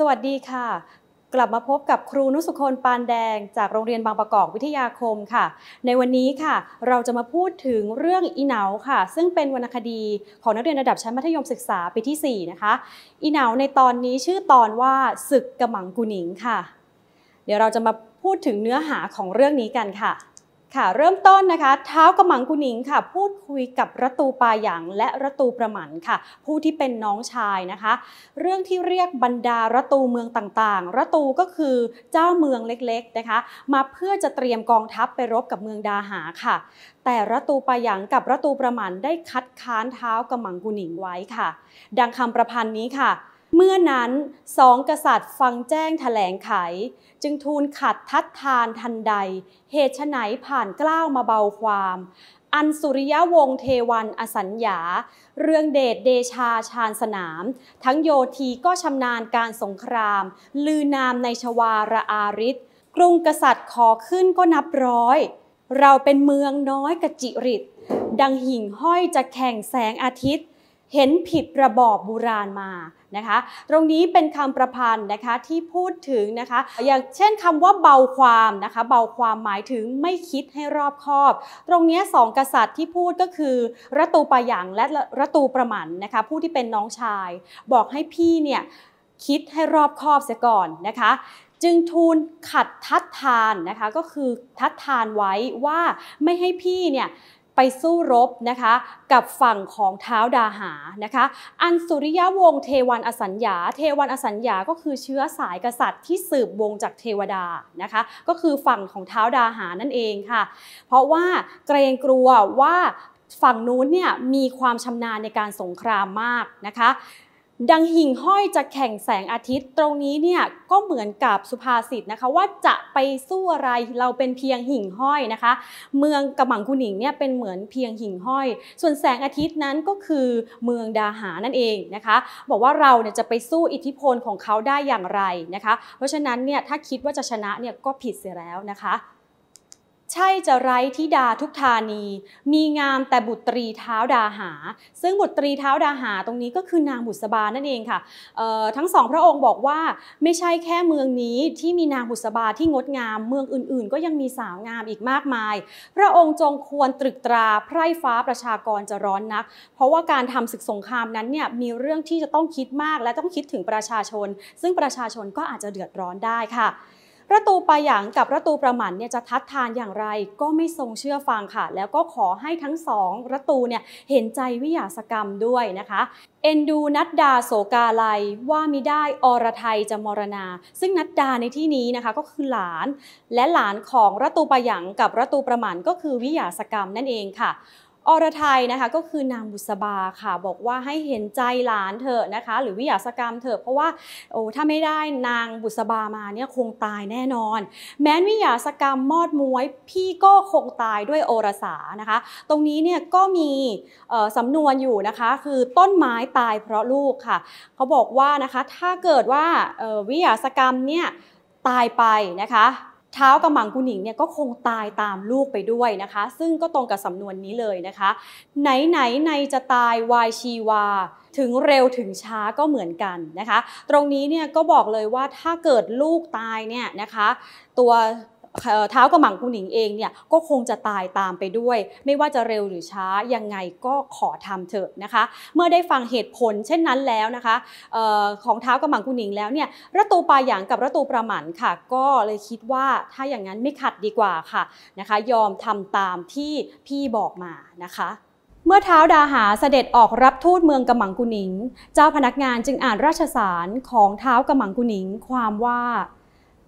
สวัสดีค่ะ กลับมาพบกับครูนุสุคนปานแดง จากโรงเรียนบางประกอบวิทยาคมค่ะ ในวันนี้ค่ะ เราจะมาพูดถึงเรื่องอีเหนาค่ะ ซึ่งเป็นวรรณคดีของนักเรียนระดับชั้นมัธยมศึกษาปีที่ 4 นะคะอีเหนาในตอนนี้ชื่อตอนว่า ศึกกระหมังกุหนิง ค่ะ เดี๋ยวเราจะมาพูดถึงเนื้อหาของเรื่องนี้กันค่ะค่ะเริ่มต้นนะคะเท้ากำมังกุนิงค่ะ พูดคุยกับระตูปาหยางและระตูประหมันค่ะ ผู้ที่เป็นน้องชายนะคะ เรื่องที่เรียกบรรดาระตูเมืองต่างๆระตูก็คือเจ้าเมืองเล็กๆนะคะ มาเพื่อจะเตรียมกองทัพไปรบกับเมืองดาหาค่ะ แต่ระตูปาหยางกับระตูประหมันได้คัดค้านเท้ากำมังกุนิงไว้ค่ะ ดังคำประพันธ์นี้ค่ะเมื่อนั้นสองกษัตริย์ฟังแจ้งถแถลงไข จึงทูลขัดทัดทานทันใด เหตุไหนผ่านกล้าวมาเบาความ อันสุริยวงเทวันอสัญญา เรื่องเดชเดชาชาญสนาม ทั้งโยธีก็ชำนาญการสงคราม ลือนามในชวาระอาริศกรุงกษัตริย์ขอขึ้นก็นับร้อย เราเป็นเมืองน้อยกจิริตดังหิ่งห้อยจะแข่งแสงอาทิตย์ เห็นผิดระบอบโบราณมานะคะตรงนี้เป็นคำประพันธ์นะคะที่พูดถึงนะคะอย่างเช่นคำว่าเบาความนะคะเบาความหมายถึงไม่คิดให้รอบคอบ ตรงนี้สองกษัตริย์ที่พูดก็คือรัตูปายังและรัตูประมันนะคะผู้ที่เป็นน้องชาย บอกให้พี่เนี่ยคิดให้รอบคอบเสียก่อนนะคะ จึงทูลขัดทัดทานนะคะก็คือทัดทานไว้ว่าไม่ให้พี่เนี่ยไปสู้รบนะคะกับฝั่งของเท้าดาหานะคะอันสุริยวงศ์เทวันอสัญญา เทวันอสัญญาก็คือเชื้อสายกษัตริย์ที่สืบวงจากเทวดานะคะก็คือฝั่งของเท้าดาหานั่นเองค่ะ เพราะว่าเกรงกลัวว่าฝั่งนู้นเนี่ยมีความชำนาญในการสงครามมากนะคะดังหิ่งห้อยจะแข่งแสงอาทิตย์ตรงนี้เนี่ยก็เหมือนกับสุภาษิตนะคะ ว่าจะไปสู้อะไรเราเป็นเพียงหิ่งห้อยนะคะ เมืองกระหมังคุหนิงเนี่ยเป็นเหมือนเพียงหิ่งห้อย ส่วนแสงอาทิตย์นั้นก็คือเมืองดาหานั่นเองนะคะ บอกว่าเราเนี่ยจะไปสู้อิทธิพลของเขาได้อย่างไรนะคะ เพราะฉะนั้นเนี่ยถ้าคิดว่าจะชนะเนี่ยก็ผิดเสียแล้วนะคะใช่จะไร้ทิดาทุกธานี มีงามแต่บุตรีเท้าดาหา ซึ่งบุตรีเท้าดาหาตรงนี้ก็คือนางบุษบานั่นเองค่ะทั้งสองพระองค์บอกว่าไม่ใช่แค่เมืองนี้ที่มีนางบุษบาที่งดงามเมืองอื่น ๆ ก็ยังมีสาวงามอีกมากมาย พระองค์จงควรตรึกตราไพร่ฟ้าประชากรจะร้อนนัก เพราะว่าการทำศึกสงครามนั้นเนี่ยมีเรื่องที่จะต้องคิดมากและต้องคิดถึงประชาชน ซึ่งประชาชนก็อาจจะเดือดร้อนได้ค่ะประตูปาหยางกับประตูประหมันเนี่ยจะทัดทานอย่างไรก็ไม่ทรงเชื่อฟังค่ะ แล้วก็ขอให้ทั้งสองประตูเนี่ยเห็นใจวิยาสกรรมด้วยนะคะ เอนดูนัดดาโสกาลัยว่ามิได้อรไทยจะมรณา ซึ่งนัดดาในที่นี้นะคะก็คือหลาน และหลานของระตูปาหยังกับระตูประหมันก็คือวิยาสกรรมนั่นเองค่ะอรไทยนะคะก็คือนางบุษบาค่ะบอกว่าให้เห็นใจหลานเถอะนะคะ หรือวิยาสกรรมเถอะเพราะว่าโอ้ถ้าไม่ได้นางบุษบามาเนี่ยคงตายแน่นอน แม้นวิยาสกรรมมอดม้วยพี่ก็คงตายด้วยโอรสานะคะ ตรงนี้เนี่ยก็มีสำนวนอยู่นะคะ คือต้นไม้ตายเพราะลูกค่ะเขาบอกว่านะคะถ้าเกิดว่าวิยาสกรรมเนี่ยตายไปนะคะเท้ากำบมังกุหนิงเนี่ยก็คงตายตามลูกไปด้วยนะคะ ซึ่งก็ตรงกับสำนวนนี้เลยนะคะ ไหนไหนในจะตายวายชีวา ถึงเร็วถึงช้าก็เหมือนกันนะคะ ตรงนี้เนี่ยก็บอกเลยว่าถ้าเกิดลูกตายเนี่ยนะคะ ตัวเท้ากับหมังกุหนิงเองเนี่ยก็คงจะตายตามไปด้วย ไม่ว่าจะเร็วหรือช้ายังไงก็ขอทำเถอะนะคะ เมื่อได้ฟังเหตุผล เช่นนั้นแล้วนะคะออของเท้ากับหมังกุหนิงแล้วเนี่ยระตูปลาหยางกับระตูประหมันค่ะ ก็เลยคิดว่าถ้าอย่างนั้นไม่ขัดดีกว่าค่ะนะคะ ยอมทำตามที่พี่บอกมานะคะ เมื่อเท้าดาหาเสด็จออกรับทูตเมืองกำมังกุนิง เจ้าพนักงานจึงอ่านราชสารของเท้ากำมังกุนิงความว่า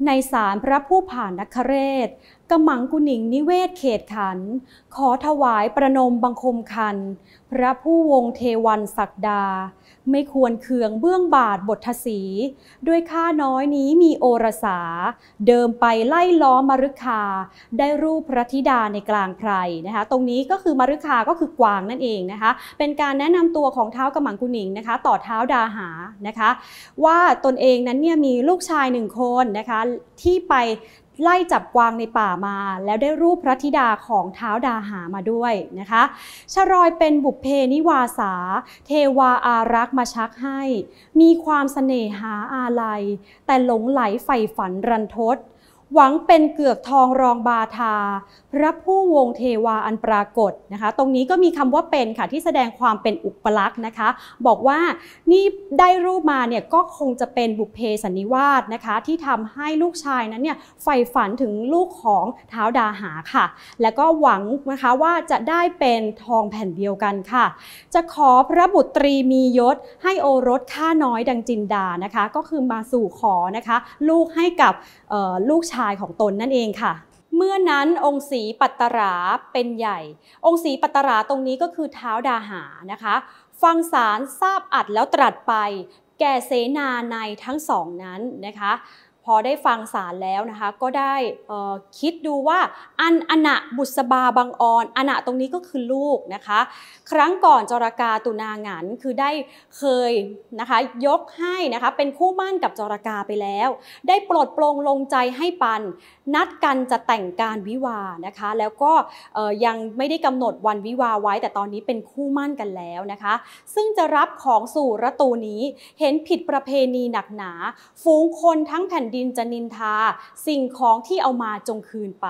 ในศาลพระผู้ผ่านนัคเรศกมังกุนิงนิเวศเขตขัน ขอถวายประนมบังคมคัน พระผู้วงเทวันศักดาไม่ควรเคืองเบื้องบาทบทสีด้วยข้าน้อยนี้มีโอรสาเดิมไปไล่ล้อมมรุคา ได้รูปพระธิดาในกลางไพรนะคะตรงนี้ก็คือมรุคาก็คือกวางนั่นเองนะคะเป็นการแนะนำตัวของเท้ากำมังกุนิงนะคะต่อเท้าดาหานะคะ ว่าตนเองนั้นเนี่ยมีลูกชายหนึ่งคนนะคะที่ไปไล่จับกวางในป่ามา แล้วได้รูปพระธิดาของเท้าดาหามาด้วยนะคะ ชรอยเป็นบุพเพนิวาสา เทวาอารักษ์มาชักให้ มีความเสน่หาอาลัย แต่หลงไหลใฝ่ฝันรันทดหวังเป็นเกือกทองรองบาทา พระผู้วงเทวาอันปรากฏนะคะตรงนี้ก็มีคำว่าเป็นค่ะที่แสดงความเป็นอุปลักษ์นะคะ บอกว่านี่ได้รูปมาเนี่ยก็คงจะเป็นบุพเพสันนิวาสนะคะ ที่ทำให้ลูกชายนั้นเนี่ยใฝ่ฝันถึงลูกของเท้าดาหาค่ะ แล้วก็หวังนะคะว่าจะได้เป็นทองแผ่นเดียวกันค่ะ จะขอพระบุตรีมียศ ให้โอรสข้าน้อยดังจินดานะคะ ก็คือมาสู่ขอนะคะลูกให้กับลูกชายของตนนั่นเองค่ะ เมื่อนั้นองค์ศรีปัตตราเป็นใหญ่ องค์ศรีปัตตราตรงนี้ก็คือเท้าดาหานะคะ ฟังสารทราบอัดแล้วตรัสไป แก่เสนาในทั้งสองนั้นนะคะพอได้ฟังสารแล้วนะคะก็ได้คิดดูว่าอันอนะบุษบาบางออนอนะตรงนี้ก็คือลูกนะคะ ครั้งก่อนจรากาตุนางันคือได้เคยนะคะยกให้นะคะเป็นคู่มั่นกับจรากาไปแล้ว ได้ปลดปลงลงใจให้ปันนัดกันจะแต่งการวิวานะคะแล้วก็ยังไม่ได้กำหนดวันวิวาไว้ แต่ตอนนี้เป็นคู่มั่นกันแล้วนะคะซึ่งจะรับของสู่ระตูนี้เห็นผิดประเพณีหนักหนาฝูงคนทั้งแผ่นดินจะนินทา สิ่งของที่เอามาจงคืนไป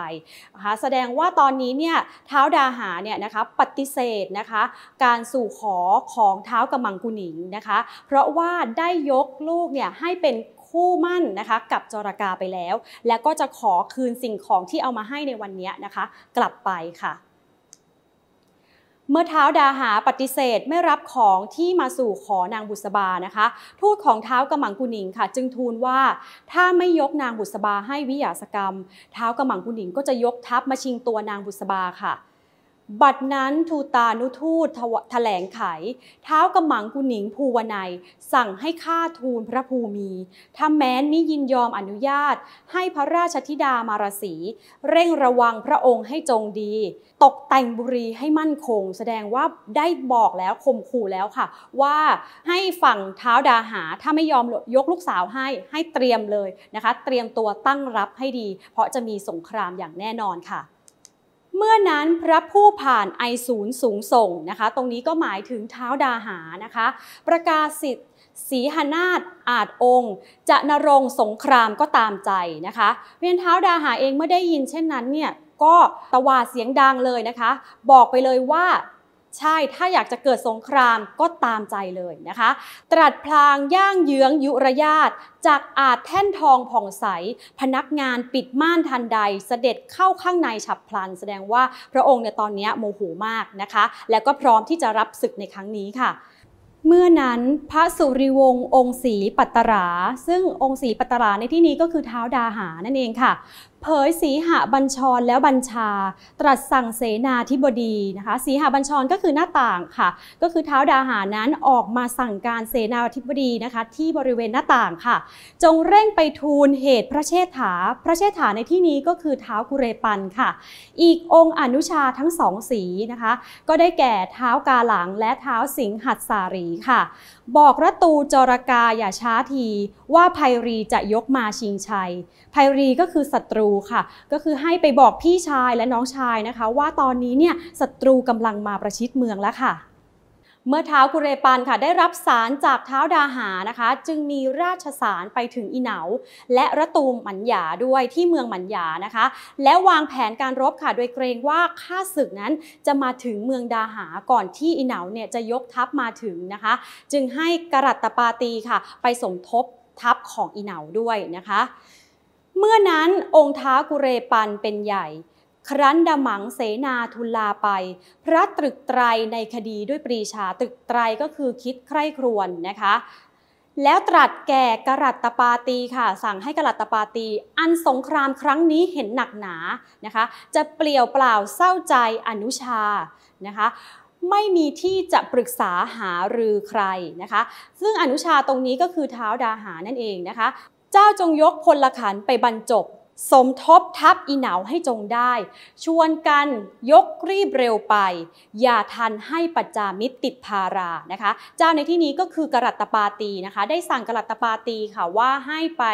นะคะแสดงว่าตอนนี้เนี่ยเท้าดาหาเนี่ยนะคะปฏิเสธนะคะ การสู่ขอของเท้ากำมังกุหนิงนะคะ เพราะว่าได้ยกลูกเนี่ยให้เป็นคู่มั่นนะคะ กับจรากาไปแล้ว แล้วก็จะขอคืนสิ่งของที่เอามาให้ในวันนี้นะคะ กลับไปค่ะเมื่อเท้าดาหาปฏิเสธไม่รับของที่มาสู่ขอนางบุษบานะคะ ทูตของเท้ากระหมังกุนิงค่ะ จึงทูลว่าถ้าไม่ยกนางบุษบาให้วิยาสกรรมเท้ากระหมังกุนิงก็จะยกทัพมาชิงตัวนางบุษบาค่ะบัดนั้นทูตานุทูตแถลงไขเท้ากำมังกุนิงภูวนายสั่งให้ฆ่าทูลพระภูมิถ้าแม้นมิยินยอมอนุญาต ให้พระราชธิดามารสีเร่งระวังพระองค์ให้จงดี ตกแต่งบุรีให้มั่นคง แสดงว่าได้บอกแล้วข่มขู่แล้วค่ะ ว่าให้ฝั่งเท้าดาหาถ้าไม่ยอมยกลูกสาวให้ให้เตรียมเลยนะคะ เตรียมตัวตั้งรับให้ดี เพราะจะมีสงครามอย่างแน่นอนค่ะเมื่อนั้นพระผู้ผ่านไอศูนย์สูงส่งนะคะ ตรงนี้ก็หมายถึงเท้าดาหานะคะ ประกาศสิทธิสีหนาฏอาจองค์ จะนรงสงครามก็ตามใจนะคะเวียนเท้าดาหาเองเมื่อได้ยินเช่นนั้นเนี่ย ก็ตะวาดเสียงดังเลยนะคะ บอกไปเลยว่าใช่ ถ้าอยากจะเกิดสงครามก็ตามใจเลยนะคะ ตรัสพลางย่างเยื้องยุระยาตจากอาจแท่นทองผ่องใส พนักงานปิดม่านทันใดเสด็จเข้าข้างในฉับพลัน แสดงว่าพระองค์เนี่ยตอนนี้โมโหมากนะคะ แล้วก็พร้อมที่จะรับศึกในครั้งนี้ค่ะเมื่อนั้นพระสุริวงศ์องค์ศรีปัตตรา ซึ่งองค์ศรีปัตตราในที่นี้ก็คือเท้าดาหานั่นเองค่ะ เผยสีหบัญชรแล้วบัญชาตรัสสั่งเสนาธิบดีนะคะสีหบัญชรก็คือหน้าต่างค่ะ ก็คือเท้าดาหานั้นออกมาสั่งการเสนาธิบดีนะคะที่บริเวณหน้าต่างค่ะ จงเร่งไปทูลเหตุพระเชษฐา พระเชษฐาในที่นี้ก็คือเท้ากุเรปันค่ะ อีกองค์อนุชาทั้งสองสีนะคะ ก็ได้แก่เท้ากาหลังและเท้าสิงหัดสารีีค่ะบอกระตูจรกาอย่าช้าทีว่าไพรีจะยกมาชิงชัยไพรีก็คือศัตรูค่ะ ก็คือให้ไปบอกพี่ชายและน้องชายนะคะ ว่าตอนนี้เนี่ยศัตรูกำลังมาประชิดเมืองแล้วค่ะเมื่อเท้ากุเรปันค่ะได้รับสารจากเท้าดาหานะคะ จึงมีราชสารไปถึงอีเหนาและระตูมหมันยาด้วยที่เมืองหมันยานะคะ และวางแผนการรบค่ะโดยเกรงว่าข้าศึกนั้นจะมาถึงเมืองดาหาก่อนที่อีเหนาเนี่ยจะยกทัพมาถึงนะคะ จึงให้กรัตตปาตีค่ะไปสมทบทัพของอีเหนาด้วยนะคะ เมื่อนั้นองค์ท้ากุเรปันเป็นใหญ่ครั้นดำมังเสนาทุลาไป พระตรึกไตรในคดีด้วยปรีชาตรึกไตรก็คือคิดใคร่ครวญนนะคะ แล้วตรัสแก่กรัตตปาตีค่ะสั่งให้กรัตตปาตี อันสงครามครั้งนี้เห็นหนักหนานะคะจะเปลี่ยวเปล่าเศร้าใจอนุชานะคะไม่มีที่จะปรึกษาหารือใครนะคะซึ่งอนุชาตรงนี้ก็คือเท้าดาหานั่นเองนะคะเจ้าจงยกพลขันไปบรรจบสมทบทับอีเหนาให้จงได้ ชวนกันยกรีบเร็วไป อย่าทันให้ปัจจามิตรติดพารานะคะ เจ้าในที่นี้ก็คือกรัตตปาตีนะคะ ได้สั่งกรัตตปาตีค่ะว่าให้ไป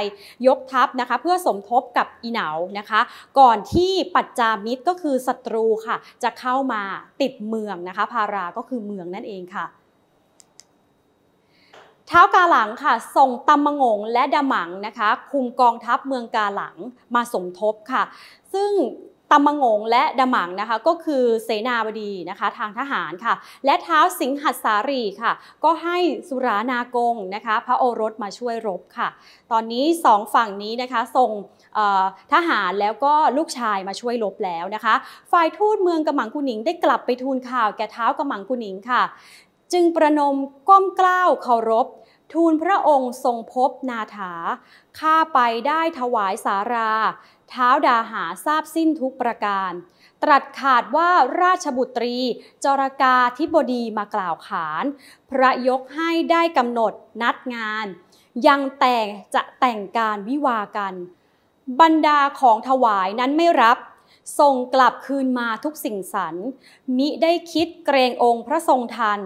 ยกทัพนะคะ เพื่อสมทบกับอีเหนานะคะ ก่อนที่ปัจจามิตรก็คือศัตรูค่ะ จะเข้ามาติดเมืองนะคะพาราก็คือเมืองนั่นเองค่ะเท้ากาหลังค่ะ ส่งตำมงงและดำหมังนะคะ คุมกองทัพเมืองกาหลังมาสมทบค่ะ ซึ่งตำมงงและดำหมังนะคะก็คือเสนาบดีนะคะทางทหารค่ะ และเท้าสิงหัสสารีค่ะ ก็ให้สุรานากงนะคะพระโอรสมาช่วยรบค่ะ ตอนนี้สองฝั่งนี้นะคะส่งทหารแล้วก็ลูกชายมาช่วยรบแล้วนะคะฝ่ายทูตเมืองกำมังกุนิงได้กลับไปทูลข่าวแก่เท้ากำมังกุนิงค่ะจึงประนมก้มกล้าวเคารพ ทูลพระองค์ทรงพบนาถา ข้าไปได้ถวายสาราเท้าดาหาทราบสิ้นทุกประการ ตรัสขาดว่าราชบุตรี จรกาธิบดีมากล่าวขานพระยกให้ได้กำหนดนัดงาน ยังแต่จะแต่งการวิวากัน บรรดาของถวายนั้นไม่รับทรงกลับคืนมาทุกสิ่งสรรมิได้คิดเกรงองค์พระทรงทัน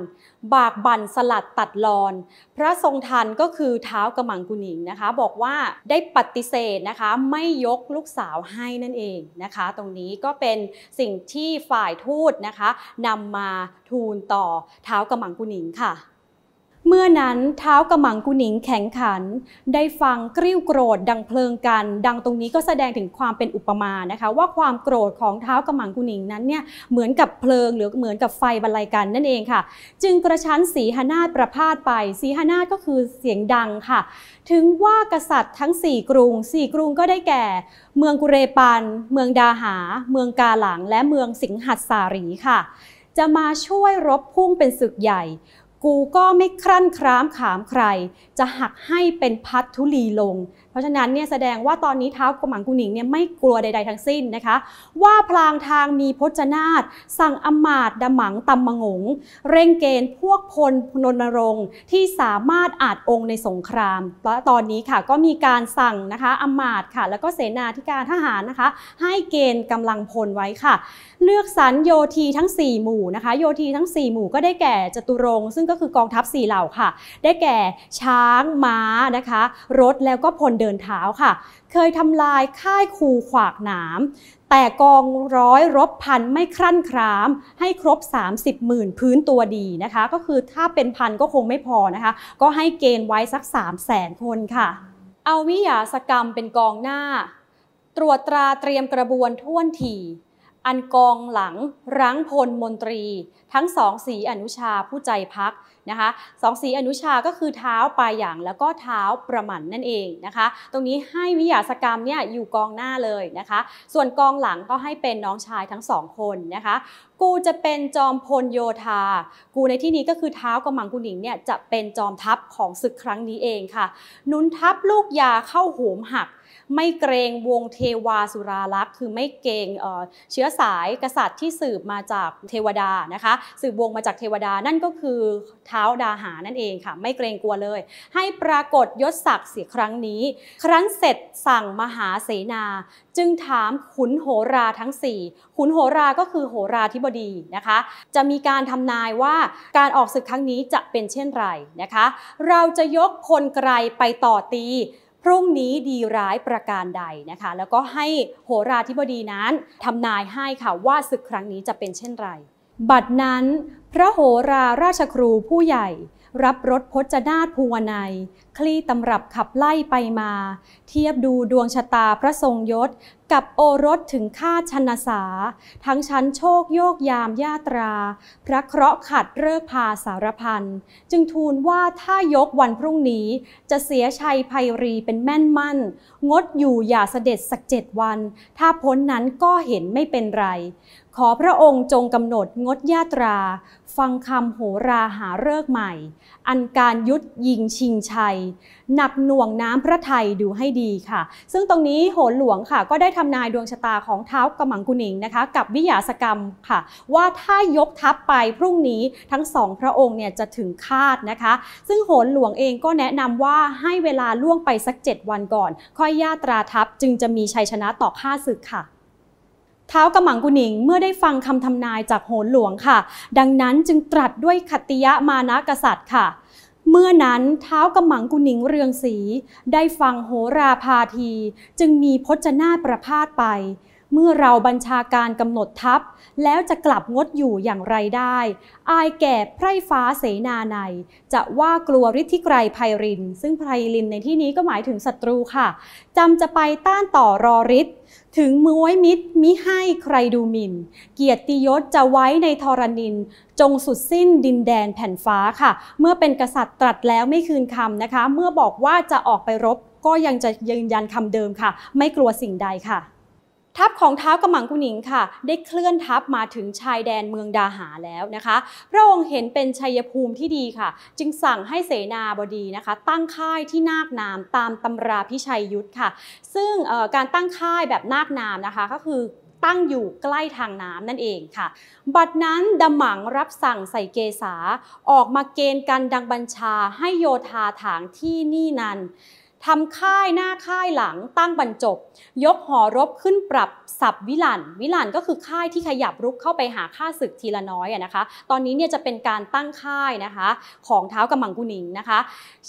บากบั่นสลัดตัดรอน พระทรงทันก็คือเท้ากระหมังกุนิงนะคะ บอกว่าได้ปฏิเสธนะคะ ไม่ยกลูกสาวให้นั่นเองนะคะ ตรงนี้ก็เป็นสิ่งที่ฝ่ายทูตนะคะนำมาทูลต่อเท้ากระหมังกุนิงค่ะเมื่อนั้นเท้ากระหมังกุหนิงแข็งขัน ได้ฟังกริ้วโกรธดังเพลิงกัน ดังตรงนี้ก็แสดงถึงความเป็นอุปมานะคะ ว่าความโกรธของเท้ากระหมังกุหนิงนั้นเนี่ยเหมือนกับเพลิงหรือเหมือนกับไฟบรรลัยกันนั่นเองค่ะ จึงกระชั้นสีหนาฏประพาสไป สีหนาฏก็คือเสียงดังค่ะ ถึงว่ากษัตริย์ทั้ง4กรุง4กรุงก็ได้แก่ เมืองกุเรปัน เมืองดาหา เมืองกาหลังและเมืองสิงหัดสารีค่ะ จะมาช่วยรบพุ่งเป็นศึกใหญ่กูก็ไม่ครั่นครามขามใคร จะหักให้เป็นพัดทุลีลงเพราะฉะนั้นเนี่ยแสดงว่าตอนนี้เท้ากมังกุนิงเนี่ยไม่กลัวใดๆทั้งสิ้นนะคะ ว่าพลางทางมีพจนาตสั่งอมาตดหมังตำมงง เร่งเกณฑ์พวกพลนนรงที่สามารถอาจองค์ในสงครามและตอนนี้ค่ะก็มีการสั่งนะคะอมาตค่ะ แล้วก็เสนาธิการทหารนะคะ ให้เกณฑ์กำลังพลไว้ค่ะ เลือกสรรโยธีทั้ง4หมู่นะคะโยธีทั้ง 4 หมู่ก็ได้แก่จตุรง ซึ่งก็คือกองทัพ4เหล่าค่ะ ได้แก่ช้างม้านะคะ รถแล้วก็พลเดินเท้าค่ะ เคยทำลายค่ายคูขวากหนาม แต่กองร้อยรบพันไม่ครั่นคราม ให้ครบ 30หมื่นพื้นตัวดีนะคะ ก็คือถ้าเป็นพันก็คงไม่พอนะคะ ก็ให้เกณฑ์ไว้สัก 3 0 0แสนคนค่ะ เอาวิยาสกรรมเป็นกองหน้า ตรวจตราเตรียมกระบวนท่วนทีอันกองหลังรังพลมนตรี ทั้งสองสีอนุชาผู้ใจพักนะคะสองสีอนุชาก็คือเท้าปลายหยางแล้วก็เท้าประมันนั่นเองนะคะ ตรงนี้ให้วิยาสกรรมเนี่ยอยู่กองหน้าเลยนะคะ ส่วนกองหลังก็ให้เป็นน้องชายทั้งสองคนนะคะ กูจะเป็นจอมพลโยธา กูในที่นี้ก็คือเท้ากำมังกุหนิงเนี่ยจะเป็นจอมทัพของศึกครั้งนี้เองค่ะ นุนทัพลูกยาเข้าโหมหักไม่เกรงวงเทวาสุรารักษ์คือไม่เกรงเชื้อสายกษัตริย์ที่สืบมาจากเทวดานะคะ สืบวงมาจากเทวดา นั่นก็คือเท้าดาหานั่นเองค่ะไม่เกรงกลัวเลย ให้ปรากฏยศศักดิ์เสียครั้งนี้ ครั้นเสร็จสั่งมหาเสนา จึงถามขุนโหราทั้ง4ขุนโหราก็คือโหราธิบดีนะคะ จะมีการทำนายว่าการออกศึกครั้งนี้จะเป็นเช่นไรนะคะ เราจะยกพลไกลไปต่อตีพรุ่งนี้ดีร้ายประการใดนะคะแล้วก็ให้โหราธิบดีนั้นทำนายให้ค่ะว่าศึกครั้งนี้จะเป็นเช่นไร บัดนั้นพระโหราราชครูผู้ใหญ่ รับรถพจนาถภูวนายคลี่ตำรับขับไล่ไปมา เทียบดูดวงชะตาพระทรงยศกับโอรสถึงฆ่าชนสาทั้งชั้นโชคโยกยามญาตรา พระเคราะห์ขัดเร่อกพาสารพันจึงทูลว่าถ้ายกวันพรุ่งนี้จะเสียชัยภัยรีเป็นแม่นมั่น งดอยู่อย่าเสด็จสักเจ็ดวัน ถ้าพ้นนั้นก็เห็นไม่เป็นไร ขอพระองค์จงกำหนดงดญาตราฟังคำโหราหาเลิกใหม่ อันการยุดยิงชิงชัยหนักหน่วงน้ำพระไทยดูให้ดีค่ะ ซึ่งตรงนี้โหนหลวงค่ะ ก็ได้ทำนายดวงชะตาของเท้ากำมังกุนิงนะคะ กับวิยาสกรรมค่ะ ว่าถ้ายกทัพไปพรุ่งนี้ทั้งสองพระองค์เนี่ยจะถึงคาดนะคะ ซึ่งโหนหลวงเองก็แนะนำว่าให้เวลาล่วงไปสัก 7 วันก่อน ค่อยยาตราทัพ จึงจะมีชัยชนะต่อข้าศึกค่ะท้ากระหมังกุหนิง เมื่อได้ฟังคำทำนายจากโหรหลวงค่ะ ดังนั้นจึงตรัสด้วยขติยะมานะกษัตริย์ค่ะ เมื่อนั้นเท้ากระหมังกุหนิงเรืองสี ได้ฟังโหราพาทีจึงมีพจนาประพาสไปเมื่อเราบัญชาการกำหนดทัพ แล้วจะกลับงดอยู่อย่างไรได้ อายแก่ไพร่ฟ้าเสนาใน จะว่ากลัวฤทธิไกรไพริน ซึ่งไพรินในที่นี้ก็หมายถึงศัตรูค่ะ จำจะไปต้านต่อรอฤทธิถึงมวยมิตรมิให้ใครดูหมิน่น เกียรติยศจะไว้ในทรณิน จงสุดสิ้นดินแดนแผ่นฟ้าค่ะ เมื่อเป็นกษัตริย์ตรัสแล้วไม่คืนคำนะคะ เมื่อบอกว่าจะออกไปรบก็ยังจะยืนยันคำเดิมค่ะ ไม่กลัวสิ่งใดค่ะทัพของท้าวกระหมังกุนิงค่ะ ได้เคลื่อนทัพมาถึงชายแดนเมืองดาหาแล้วนะคะพระองค์เห็นเป็นชัยภูมิที่ดีค่ะ จึงสั่งให้เสนาบดีนะคะ ตั้งค่ายที่นาคนามตามตำราพิชัยยุทธค่ะซึ่งการตั้งค่ายแบบนาคนามนะคะก็คือตั้งอยู่ใกล้ทางน้ำนั่นเองค่ะบัดนั้นดมังรับสั่งใส่เกษาออกมาเกณฑ์กันดังบัญชาให้โยธาถางที่นี่นั้นทำค่ายหน้าค่ายหลังตั้งบรรจบ ยกหอรบขึ้นปรับสับวิลัน วิลันก็คือค่ายที่ขยับรุกเข้าไปหาค่าศึกทีละน้อยนะคะ ตอนนี้เนี่ยจะเป็นการตั้งค่ายนะคะของเท้ากำมังกุนิงนะคะ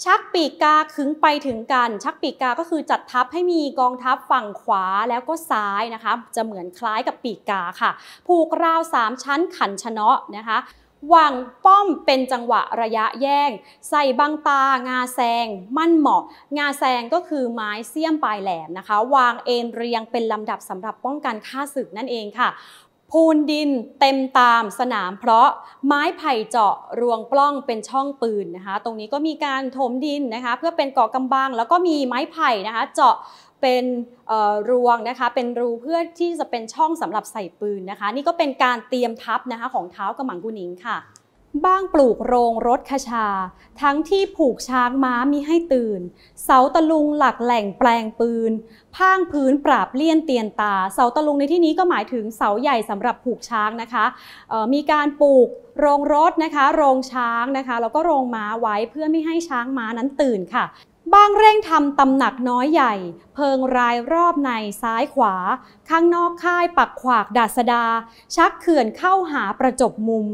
ชักปีกกาขึงไปถึงกัน ชักปีกกาก็คือจัดทัพให้มีกองทัพฝั่งขวาแล้วก็ซ้ายนะคะ จะเหมือนคล้ายกับปีกกาค่ะผูกราวสามชั้นขันชนะนะคะวางป้อมเป็นจังหวะระยะแยง ใส่บังตา งาแซงมั่นเหมาะงาแซงก็คือไม้เสี้ยมปลายแหลมนะคะ วางเอ็นเรียงเป็นลำดับสำหรับป้องกันค่าศึกนั่นเองค่ะพูนดินเต็มตามสนาม เพราะไม้ไผ่เจาะรวงปล้องเป็นช่องปืนนะคะ ตรงนี้ก็มีการถมดินนะคะเพื่อเป็นเกาะกำบังแล้วก็มีไม้ไผ่นะคะเจาะเป็นรวงนะคะเป็นรูเพื่อที่จะเป็นช่องสำหรับใส่ปืนนะคะ นี่ก็เป็นการเตรียมทับนะคะของเท้ากระหมังกุนิงค่ะ บ้างปลูกโรงรถคชาทั้งที่ผูกช้างม้ามีให้ตื่น เสาตะลุงหลักแหล่งแปลงปืนพ้างพื้นปราบเลี่ยนเตียนตา เสาตะลุงในที่นี้ก็หมายถึงเสาใหญ่สำหรับผูกช้างนะคะมีการปลูกโรงรถนะคะ โรงช้างนะคะแล้วก็โรงม้าไว้เพื่อไม่ให้ช้างม้านั้นตื่นค่ะบางเร่งทำตำหนักน้อยใหญ่เพิงรายรอบในซ้ายขวา ข้างนอกค่ายปักขวากดาสดา ชักเขื่อนเข้าหาประจบมุม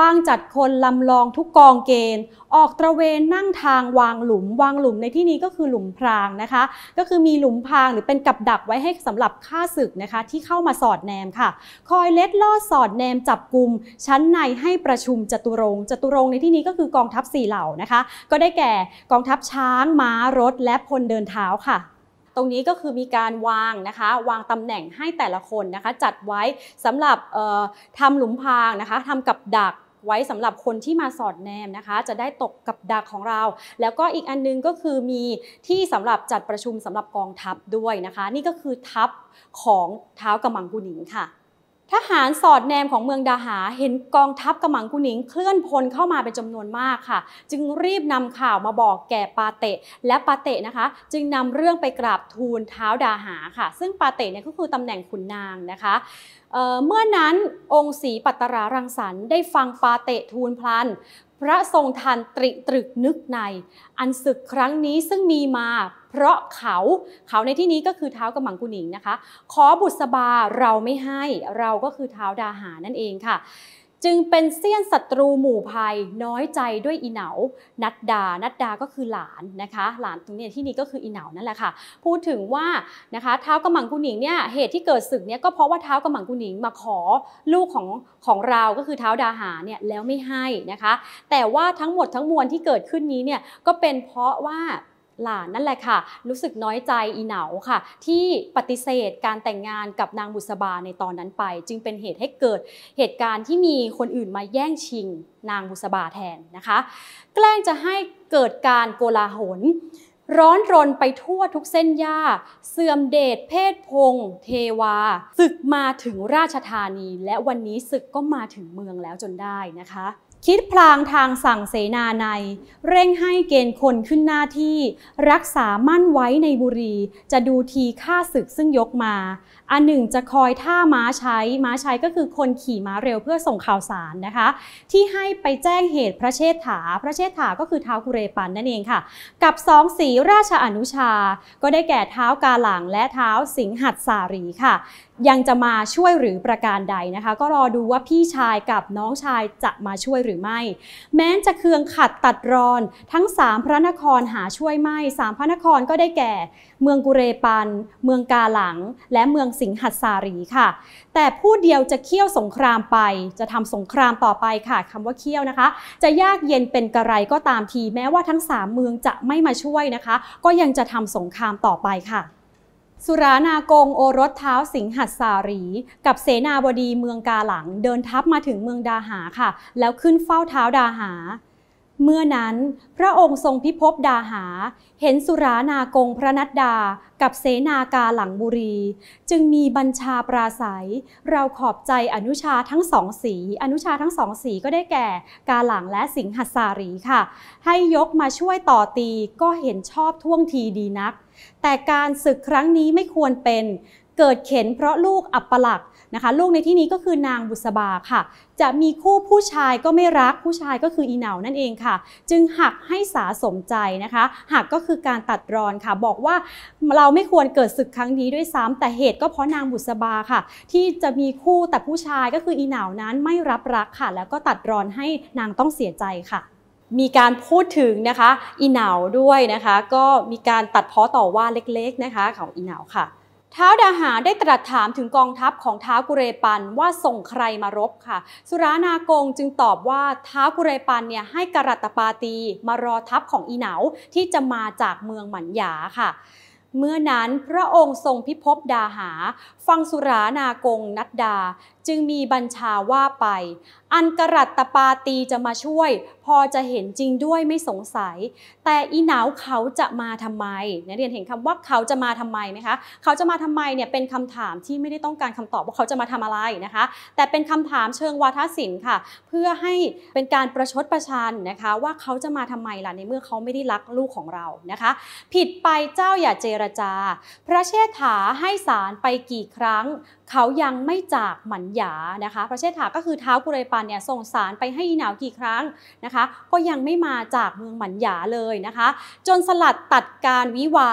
บางจัดคนลำลองทุกกองเกณฑ์ ออกตระเวนนั่งทางวางหลุม วางหลุมในที่นี้ก็คือหลุมพรางนะคะ ก็คือมีหลุมพรางหรือเป็นกับดักไว้ให้สำหรับข้าศึกนะคะที่เข้ามาสอดแนมค่ะ คอยเล็ดลอดสอดแนมจับกลุ่มชั้นในให้ประชุมจตุรงจตุรงในที่นี้ก็คือกองทัพสี่เหล่านะคะ ก็ได้แก่กองทัพช้างมา้ารถและพลเดินเท้าค่ะ ตรงนี้ก็คือมีการวางนะคะวางตำแหน่งให้แต่ละคนนะคะจัดไว้สำหรับทำหลุมพรางนะคะทำกับดักไว้สำหรับคนที่มาสอดแนมนะคะจะได้ตกกับดักของเรา แล้วก็อีกอันนึงก็คือมีที่สำหรับจัดประชุมสำหรับกองทัพด้วยนะคะ นี่ก็คือทัพของเท้ากำมังกุนิงค่ะทหารสอดแนมของเมืองดาหา เห็นกองทัพกำมังกุนิงเคลื่อนพลเข้ามาเป็นจำนวนมากค่ะ จึงรีบนำข่าวมาบอกแก่ปาเตะ และปาเตะนะคะจึงนำเรื่องไปกราบทูลเท้าดาหาค่ะ ซึ่งปาเตะเนี่ยก็คือตำแหน่งขุนนางนะคะเเมื่อนั้นองค์ศรีปัตตรารังสรรค์ได้ฟังปาเตะทูลพลันพระทรงทันตริตรึกนึกใน อันศึกครั้งนี้ซึ่งมีมาเพราะเขาเขาในที่นี้ก็คือเท้ากำมังกุนิงนะคะ ขอบุษบาเราไม่ให้เราก็คือเท้าดาหานั่นเองค่ะจึงเป็นเสี้ยนศัตรูหมู่ภัยน้อยใจด้วยอีเหนานัดดา นัดดา ก็คือหลานนะคะ หลานตรงนี้ที่นี่ก็คืออีเหนานั่นแหละค่ะ พูดถึงว่านะคะเท้ากำมังกุหนิงเนี่ย เหตุที่เกิดศึกเนี่ยก็เพราะว่าเท้ากำมังกุหนิง มาขอลูกของของเราก็คือเท้าดาหาเนี่ยแล้วไม่ให้นะคะ แต่ว่าทั้งหมดทั้งมวลที่เกิดขึ้นนี้เนี่ยก็เป็นเพราะว่าหลานนั่นแหละค่ะ รู้สึกน้อยใจอีเหนาค่ะ ที่ปฏิเสธการแต่งงานกับนางบุษบาในตอนนั้นไป จึงเป็นเหตุให้เกิดเหตุการณ์ที่มีคนอื่นมาแย่งชิงนางบุษบาแทนนะคะ แกล้งจะให้เกิดการโกลาหลร้อนรนไปทั่วทุกเส้นยาเสื่อมเดชเพศพงเทวาศึกมาถึงราชธานี และวันนี้ศึกก็มาถึงเมืองแล้วจนได้นะคะคิดพลางทางสั่งเสนาใน เร่งให้เกณฑ์คนขึ้นหน้าที่รักษามั่นไว้ในบุรีจะดูทีค่าศึกซึ่งยกมา อันหนึ่งจะคอยท่าม้าใช้ม้าใช้ก็คือคนขี่ม้าเร็วเพื่อส่งข่าวสารนะคะ ที่ให้ไปแจ้งเหตุพระเชษฐา พระเชษฐาก็คือเท้ากุเรปันนั่นเองค่ะกับสองสีราชาอนุชาก็ได้แก่เท้ากาหลังและเท้าสิงหัดสารีค่ะยังจะมาช่วยหรือประการใดนะคะ ก็รอดูว่าพี่ชายกับน้องชายจะมาช่วยหรือไม่ แม้นจะเคืองขัดตัดรอน ทั้ง 3 พระนครหาช่วยไม่สามพระนครก็ได้แก่ เมืองกุเรปันเมืองกาหลัง และเมืองสิงหัสสารีค่ะ แต่ผู้เดียวจะเคี่ยวสงครามไป จะทำสงครามต่อไปค่ะ คำว่าเคี่ยวนะคะ จะยากเย็นเป็นกระไรก็ตามทีแม้ว่าทั้ง3เมืองจะไม่มาช่วยนะคะ ก็ยังจะทำสงครามต่อไปค่ะสุรานากงโอรสเท้าสิงหัสสารีกับเสนาบดีเมืองกาหลังเดินทัพมาถึงเมืองดาหาค่ะ แล้วขึ้นเฝ้าเท้าดาหา เมื่อนั้นพระองค์ทรงพิภพดาหา เห็นสุรานากงพระนัดดา กับเสนากาหลังบุรี จึงมีบัญชาปราศัย เราขอบใจอนุชาทั้งสองสี อนุชาทั้งสองสีก็ได้แก่ กาหลังและสิงหัสสารีค่ะ ให้ยกมาช่วยต่อตีก็เห็นชอบท่วงทีดีนักแต่การศึกครั้งนี้ไม่ควรเป็นเกิดเข็นเพราะลูกอับปลักนะคะ ลูกในที่นี้ก็คือนางบุษบาค่ะ จะมีคู่ผู้ชายก็ไม่รักผู้ชายก็คืออีเหนานั่นเองค่ะ จึงหักให้สาสมใจนะคะหักก็คือการตัดรอนค่ะ บอกว่าเราไม่ควรเกิดศึกครั้งนี้ด้วยซ้ำ แต่เหตุก็เพราะนางบุษบาค่ะ ที่จะมีคู่แต่ผู้ชายก็คืออีเหนานั้นไม่รับรักค่ะ แล้วก็ตัดรอนให้นางต้องเสียใจค่ะมีการพูดถึงนะคะอีเหนาด้วยนะคะก็มีการตัดเพาะต่อว่าเล็กๆนะคะของอีเหนาค่ะท้าวดาหาได้ตรัสถามถึงกองทัพของท้าวกุเรปันว่าส่งใครมารบค่ะ สุรานากงจึงตอบว่าท้าวกุเรปันเนี่ยให้กรัตปาตีมารอทัพของอีเหนาที่จะมาจากเมืองหมันยาค่ะ เมื่อนั้นพระองค์ทรงพิภพดาหาฟังสุรานากงนัดดาจึงมีบัญชาว่าไปอันกรัตตปาตีจะมาช่วย พอจะเห็นจริงด้วยไม่สงสัย แต่อีหนาวเขาจะมาทำไมนักเรียนเห็นคำว่าเขาจะมาทำไมไหมคะเขาจะมาทำไมเนี่ยเป็นคำถามที่ไม่ได้ต้องการคำตอบว่าเขาจะมาทำอะไรนะคะ แต่เป็นคำถามเชิงวาทศิลป์ค่ะเพื่อให้เป็นการประชดประชันนะคะว่าเขาจะมาทำไมล่ะในเมื่อเขาไม่ได้รักลูกของเรานะคะ ผิดไปเจ้าอย่าเจรจา พระเชษฐาให้สารไปกี่คครั้งเขายังไม่จากหมันหยานะคะพระเชษฐาก็คือเท้ากุเรปันเนี่ยส่งสารไปให้อีหนาวกี่ครั้งนะคะ ก็ยังไม่มาจากเมืองหมันหยาเลยนะคะ จนสลัดตัดการวิวา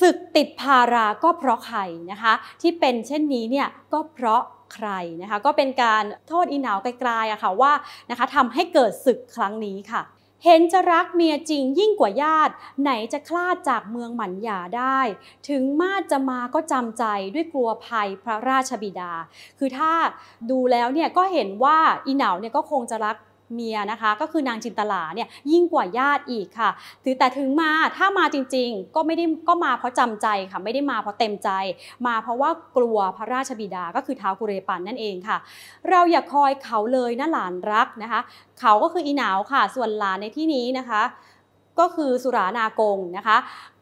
ศึกติดพาราก็เพราะใครนะคะ ที่เป็นเช่นนี้เนี่ยก็เพราะใครนะคะ ก็เป็นการโทษอีหนาวไกลๆอะค่ะว่านะคะทำให้เกิดศึกครั้งนี้ค่ะเห็นจะรักเมียจริงยิ่งกว่าญาติ ไหนจะคลาดจากเมืองหมันหยาได้ ถึงมาจะมาก็จำใจด้วยกลัวภัยพระราชบิดา คือถ้าดูแล้วเนี่ยก็เห็นว่าอีเหนาเนี่ยก็คงจะรักเมียนะคะก็คือนางจินตลาเนี่ยยิ่งกว่าญาติอีกค่ะ ถือแต่ถึงมาถ้ามาจริงๆ ก็ไม่ได้ก็มาเพราะจำใจค่ะไม่ได้มาเพราะเต็มใจ มาเพราะว่ากลัวพระราชบิดาก็คือท้าวกุเรปันนั่นเองค่ะ เราอย่าคอยเขาเลยนะหลานรักนะคะ เขาก็คืออีหนาวค่ะ ส่วนหลานในที่นี้นะคะก็คือสุรานากงนะคะ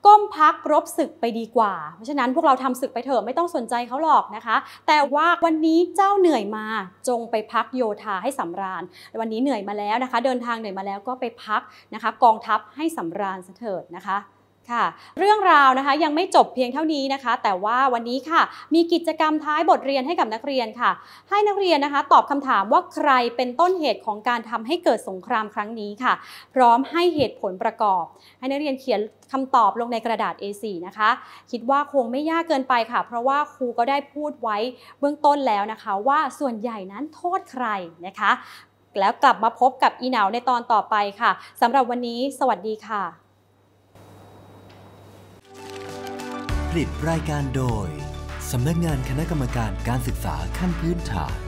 ก้มพักรบศึกไปดีกว่า เพราะฉะนั้นพวกเราทำศึกไปเถอะไม่ต้องสนใจเขาหรอกนะคะ แต่ว่าวันนี้เจ้าเหนื่อยมาจงไปพักโยธาให้สำราญ วันนี้เหนื่อยมาแล้วนะคะ เดินทางเหนื่อยมาแล้วก็ไปพักนะคะ กองทัพให้สำราญเถิดนะคะค่ะเรื่องราวนะคะยังไม่จบเพียงเท่านี้นะคะ แต่ว่าวันนี้ค่ะ มีกิจกรรมท้ายบทเรียนให้กับนักเรียนค่ะ ให้นักเรียนนะคะ ตอบคำถามว่าใครเป็นต้นเหตุของการทำให้เกิดสงครามครั้งนี้ค่ะ พร้อมให้เหตุผลประกอบ ให้นักเรียนเขียนคำตอบลงในกระดาษ A4 นะคะ คิดว่าคงไม่ยากเกินไปค่ะ เพราะว่าครูก็ได้พูดไว้เบื้องต้นแล้วนะคะ ว่าส่วนใหญ่นั้นโทษใครนะคะ แล้วกลับมาพบกับอีหนาในตอนต่อไปค่ะสำหรับวันนี้ สวัสดีค่ะผลิตรายการโดย สำนักงานคณะกรรมการการศึกษาขั้นพื้นฐาน